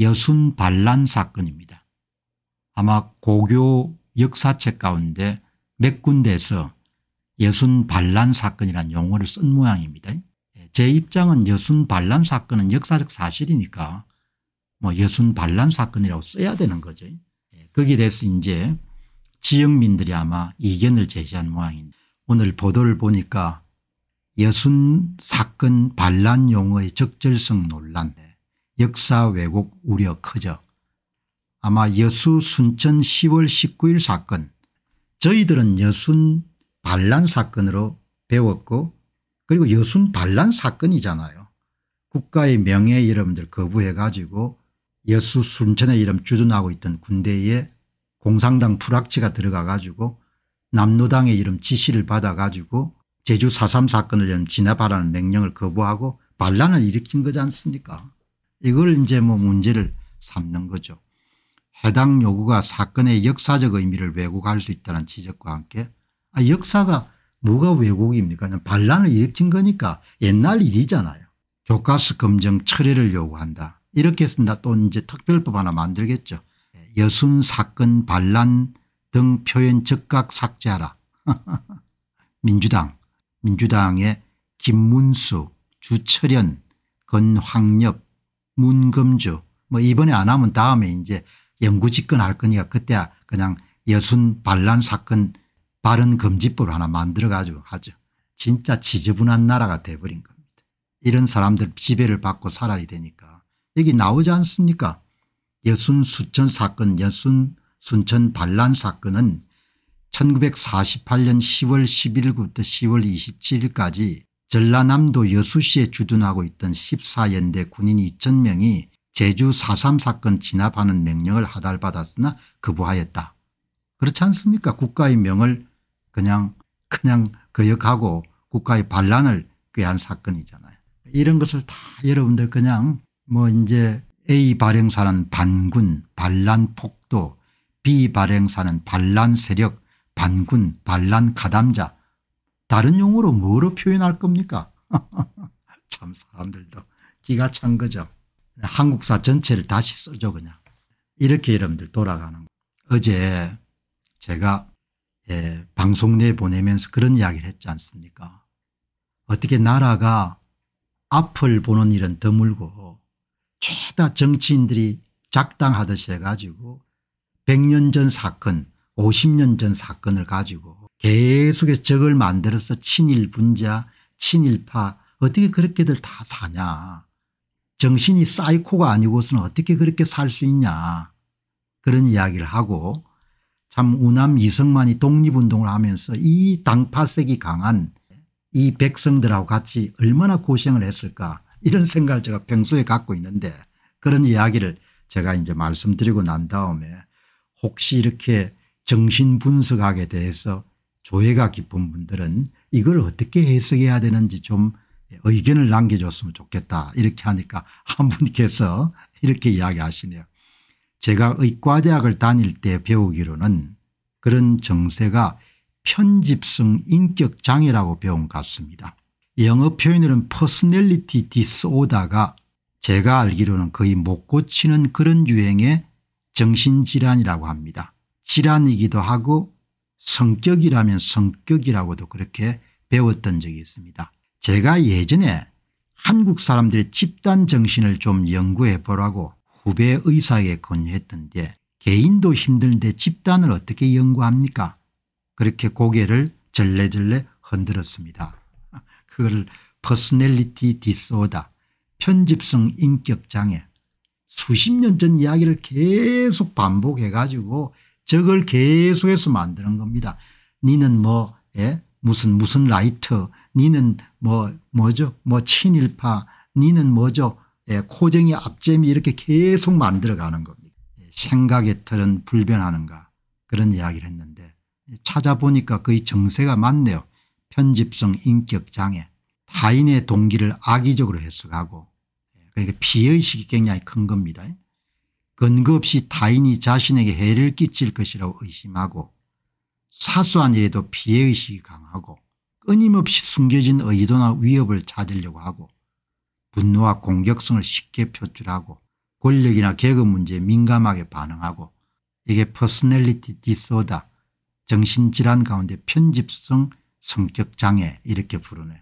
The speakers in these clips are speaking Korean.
여순 반란 사건입니다. 아마 고교 역사책 가운데 몇 군데에서 여순 반란 사건이라는 용어를 쓴 모양입니다. 예, 제 입장은 여순 반란 사건은 역사적 사실이니까 뭐 여순 반란 사건이라고 써야 되는 거죠. 예, 거기에 대해서 이제 지역민들이 아마 이견을 제시한 모양인데 오늘 보도를 보니까 여순 사건 반란 용어의 적절성 논란 역사 왜곡 우려 커져 아마 여수 순천 10월 19일 사건 저희들은 여순 반란 사건으로 배웠고 그리고 여순 반란 사건이잖아요. 국가의 명예 이름들 거부해 가지고 여수 순천의 이름 주둔하고 있던 군대에 공산당 불확지가 들어가 가지고 남노당의 이름 지시를 받아 가지고 제주 4.3 사건을 진압하라는 명령을 거부하고 반란을 일으킨 거지 않습니까 이걸 이제 뭐 문제를 삼는 거죠. 해당 요구가 사건의 역사적 의미를 왜곡할 수 있다는 지적과 함께 아, 역사가 뭐가 왜곡입니까? 반란을 일으킨 거니까 옛날 일이잖아요. 교과서 검증 철회를 요구한다. 이렇게 쓴다. 또 이제 특별법 하나 만들겠죠. 여순 사건 반란 등 표현 즉각 삭제하라. 민주당 민주당의 김문수 주철현 건황엽 문금주 뭐 이번에 안 하면 다음에 이제 영구집권 할 거니까 그때 그냥 여순 반란 사건 발언 금지법 하나 만들어 가지고 하죠. 진짜 지저분한 나라가 돼버린 겁니다. 이런 사람들 지배를 받고 살아야 되니까 여기 나오지 않습니까 여순 수천 사건 여순 순천 반란 사건은 1948년 10월 11일부터 10월 27일까지 전라남도 여수시에 주둔하고 있던 14연대 군인 2천명이 제주 4.3 사건 진압하는 명령을 하달받았으나 거부하였다. 그렇지 않습니까 국가의 명을 그냥 그냥 거역하고 국가의 반란을 꾀한 사건이잖아요. 이런 것을 다 여러분들 그냥 뭐 이제 A 발행사는 반군 반란 폭도 B 발행사는 반란 세력 반군 반란 가담자 다른 용어로 뭐로 표현할 겁니까? 참 사람들도 기가 찬 거죠. 한국사 전체를 다시 써줘 그냥. 이렇게 여러분들 돌아가는 거 어제 제가 예, 방송 내 보내면서 그런 이야기를 했지 않습니까 어떻게 나라가 앞을 보는 일은 드물고 죄다 정치인들이 작당하듯이 해가지고 100년 전 사건 50년 전 사건을 가지고 계속해서 적을 만들어서 친일 분자 친일파 어떻게 그렇게들 다 사냐 정신이 사이코가 아니고서는 어떻게 그렇게 살 수 있냐 그런 이야기를 하고 참 우남 이성만이 독립운동을 하면서 이 당파색이 강한 이 백성들하고 같이 얼마나 고생을 했을까 이런 생각을 제가 평소에 갖고 있는데 그런 이야기를 제가 이제 말씀드리고 난 다음에 혹시 이렇게 정신분석학에 대해서 조회가 깊은 분들은 이걸 어떻게 해석해야 되는지 좀 의견을 남겨줬으면 좋겠다 이렇게 하니까 한 분께서 이렇게 이야기하시네요. 제가 의과대학을 다닐 때 배우기로는 그런 정세가 편집성 인격장애라고 배운 것 같습니다. 영어 표현으로는 personality d i s o r d e r 가 제가 알기로는 거의 못 고치는 그런 유행의 정신질환이라고 합니다. 질환이기도 하고 성격이라면 성격이라고도 그렇게 배웠던 적이 있습니다. 제가 예전에 한국 사람들의 집단 정신을 좀 연구해 보라고 후배 의사에게 권유했던데 개인도 힘든데 집단을 어떻게 연구합니까 그렇게 고개를 절레절레 흔들었습니다. 그걸 퍼스널리티 디소다 편집성 인격장애 수십 년 전 이야기를 계속 반복해 가지고 저걸 계속해서 만드는 겁니다. 니는 뭐 예? 무슨 무슨 라이트 니는 뭐 뭐죠 뭐 친일파 니는 뭐죠 예, 코정이 앞잼이 이렇게 계속 만들어가는 겁니다. 예, 생각의 틀은 불변하는가 그런 이야기를 했는데 찾아보니까 그의 정세가 맞네요. 편집성 인격장애 타인의 동기를 악의적으로 해석하고 예, 그러니까 비의식이 굉장히 큰 겁니다. 근거 없이 타인이 자신에게 해를 끼칠 것이라고 의심하고 사소한 일에도 피해의식이 강하고 끊임없이 숨겨진 의도나 위협을 찾으려고 하고 분노와 공격성을 쉽게 표출하고 권력이나 계급 문제에 민감하게 반응하고 이게 퍼스널리티 디소다 정신질환 가운데 편집성 성격장애 이렇게 부르네요.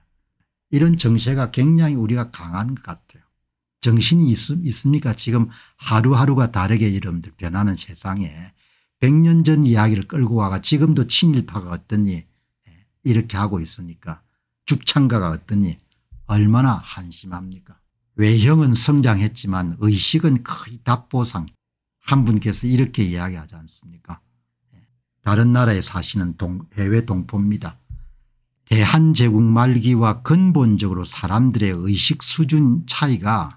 이런 정세가 굉장히 우리가 강한 것 같아요. 정신이 있, 습니까 지금 하루하루가 다르게 여러분들 변하는 세상에 100년 전 이야기를 끌고 와가 지금도 친일파가 어떠니 예, 이렇게 하고 있으니까 죽창가가 어떠니 얼마나 한심합니까 외형은 성장했지만 의식은 거의 답보상 한 분께서 이렇게 이야기하지 않습니까 예, 다른 나라에 사시는 동, 해외 동포입니다. 대한제국 말기와 근본적으로 사람들의 의식 수준 차이가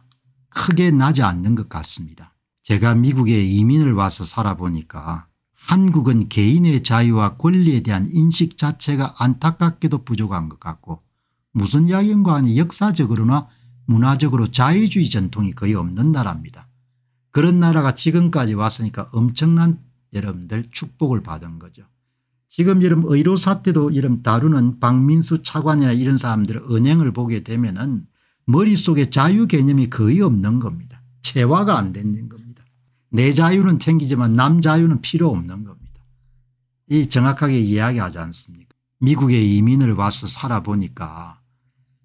크게 나지 않는 것 같습니다. 제가 미국에 이민을 와서 살아보니까 한국은 개인의 자유와 권리에 대한 인식 자체가 안타깝게도 부족한 것 같고 무슨 야경과는 역사적으로나 문화적으로 자유주의 전통이 거의 없는 나라입니다. 그런 나라가 지금까지 왔으니까 엄청난 여러분들 축복을 받은 거죠. 지금 여름 의료 사태도 이름 다루는 박민수 차관이나 이런 사람들의 은행을 보게 되면은 머릿속에 자유 개념이 거의 없는 겁니다. 체화가 안 되는 겁니다. 내 자유는 챙기지만 남 자유는 필요 없는 겁니다. 이 정확하게 이야기하지 않습니까 미국에 이민을 와서 살아보니까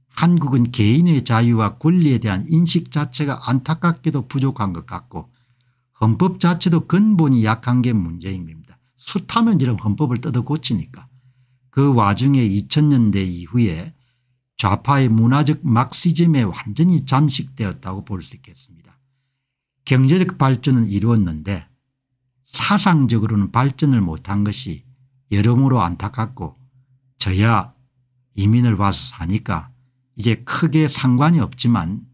한국은 개인의 자유와 권리에 대한 인식 자체가 안타깝게도 부족한 것 같고 헌법 자체도 근본이 약한 게 문제인 겁니다. 숱하면 이런 헌법을 뜯어 고치니까. 그 와중에 2000년대 이후에 좌파의 문화적 막시즘에 완전히 잠식되었다고 볼 수 있겠습니다. 경제적 발전은 이루었는데 사상적으로는 발전을 못한 것이 여러모로 안타깝고 저야 이민을 와서 사니까 이제 크게 상관이 없지만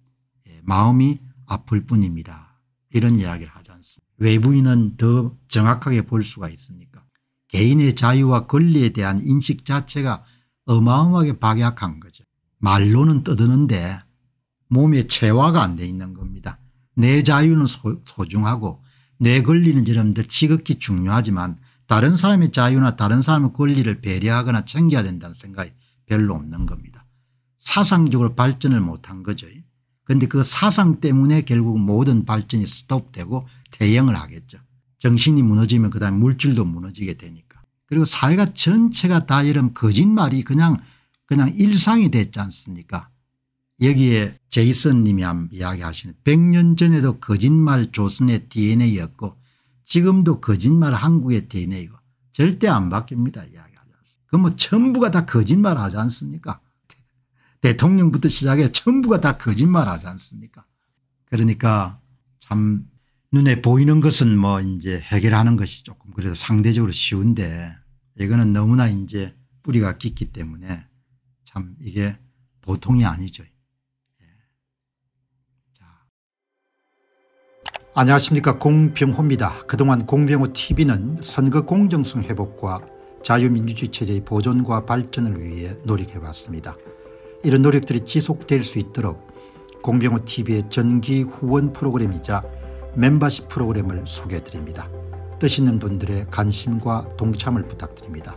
예, 마음이 아플 뿐입니다. 이런 이야기를 하지 않습니다. 외부인은 더 정확하게 볼 수가 있습니까 개인의 자유와 권리에 대한 인식 자체가 어마어마하게 박약한 거죠. 말로는 떠드는데 몸에 체화가 안 돼 있는 겁니다. 내 자유는 소, 소중하고 내 권리는 여러분들 지극히 중요하지만 다른 사람의 자유나 다른 사람의 권리를 배려하거나 챙겨야 된다는 생각이 별로 없는 겁니다. 사상적으로 발전을 못한 거죠. 그런데 그 사상 때문에 결국 모든 발전이 스톱되고 대형을 하겠죠. 정신이 무너지면 그다음 에 물질도 무너지게 되니까. 그리고 사회가 전체가 다 이런 거짓말이 그냥 그냥 일상이 됐지 않습니까 여기에 제이슨 님이 이야기하시는 100년 전에도 거짓말 조선의 dna였고 지금도 거짓말 한국의 DNA고 절대 안 바뀝니다 이야기하지 않습니까 그럼 뭐 전부가 다 거짓말 하지 않습니까 대통령부터 시작해 전부가 다 거짓말 하지 않습니까 그러니까 참 눈에 보이는 것은 뭐 이제 해결하는 것이 조금 그래도 상대적으로 쉬운데 이거는 너무나 이제 뿌리가 깊기 때문에 참 이게 보통이 아니죠. 예. 안녕하십니까 공병호입니다. 그동안 공병호 tv는 선거 공정성 회복과 자유민주주의 체제의 보존과 발전을 위해 노력해왔습니다. 이런 노력들이 지속될 수 있도록 공병호 tv의 전기 후원 프로그램이자 멤버십 프로그램을 소개해드립니다. 뜻 있는 분들의 관심과 동참을 부탁드립니다.